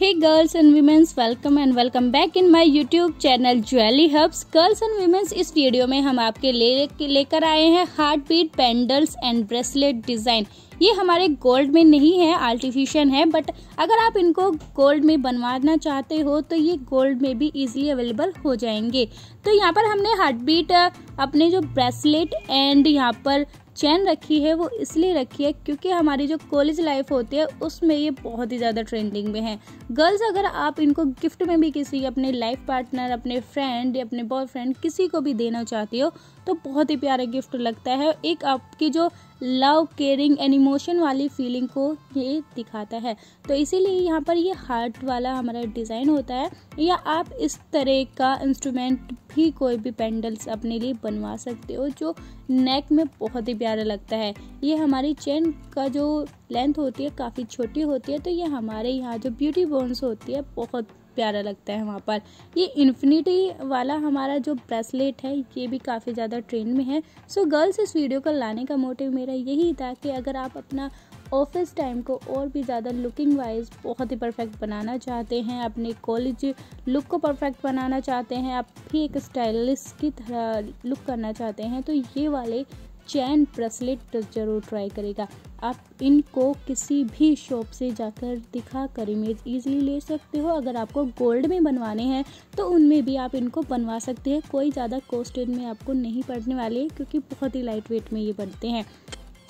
hey girls and women's welcome and welcome back in my YouTube channel jewelry hubs girls and women's इस वीडियो में हम आपके ले लेकर आए हैं heart beat pendants and bracelet design ये हमारे गोल्ड में नहीं है आर्टिफिशियल है बट अगर आप इनको गोल्ड में बनवाना चाहते हो तो ये गोल्ड में भी इजीली अवेलेबल हो जाएंगे तो यहाँ पर हमने हार्ट बीट अपने जो ब्रेसलेट एंड यहाँ पर चैन रखी है वो इसलिए रखी है क्योंकि हमारी जो कॉलेज लाइफ होती है उसमें ये बहुत ही ज़्यादा ट्रेंडिंग में है गर्ल्स अगर आप इनको गिफ्ट में भी किसी अपने लाइफ पार्टनर अपने फ्रेंड अपने बॉयफ्रेंड किसी को भी देना चाहती हो तो बहुत ही प्यारा गिफ्ट लगता है एक आपकी जो लव केयरिंग एंड इमोशन वाली फीलिंग को ये दिखाता है तो इसीलिए यहाँ पर ये हार्ट वाला हमारा डिज़ाइन होता है या आप इस तरह का इंस्ट्रूमेंट भी कोई भी पेंडल्स अपने लिए बनवा सकते हो जो नेक में बहुत ही प्यारा लगता है ये हमारी चेन का जो लेंथ होती है काफ़ी छोटी होती है तो ये हमारे यहाँ जो ब्यूटी बोन्स होती है बहुत प्यारा लगता है वहाँ पर ये इन्फिनिटी वाला हमारा जो ब्रेसलेट है ये भी काफ़ी ज़्यादा ट्रेंड में है सो गर्ल्स इस वीडियो को लाने का मोटिव मेरा यही था कि अगर आप अपना ऑफिस टाइम को और भी ज़्यादा लुकिंग वाइज बहुत ही परफेक्ट बनाना चाहते हैं अपने कॉलेज लुक को परफेक्ट बनाना चाहते हैं आप भी एक स्टाइलिस्ट की तरह लुक करना चाहते हैं तो ये वाले चैन ब्रेसलेट ज़रूर ट्राई करेगा आप इनको किसी भी शॉप से जाकर दिखा कर इमेज ईजिली ले सकते हो अगर आपको गोल्ड में बनवाने हैं तो उनमें भी आप इनको बनवा सकते हैं कोई ज़्यादा कॉस्ट में आपको नहीं पड़ने वाले क्योंकि बहुत ही लाइट वेट में ये बनते हैं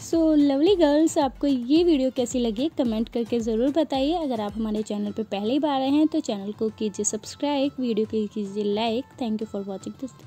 सो लवली गर्ल्स आपको ये वीडियो कैसी लगी कमेंट करके ज़रूर बताइए अगर आप हमारे चैनल पर पहली बार आए हैं तो चैनल को कीजिए सब्सक्राइब वीडियो को कीजिए like thank you for watching this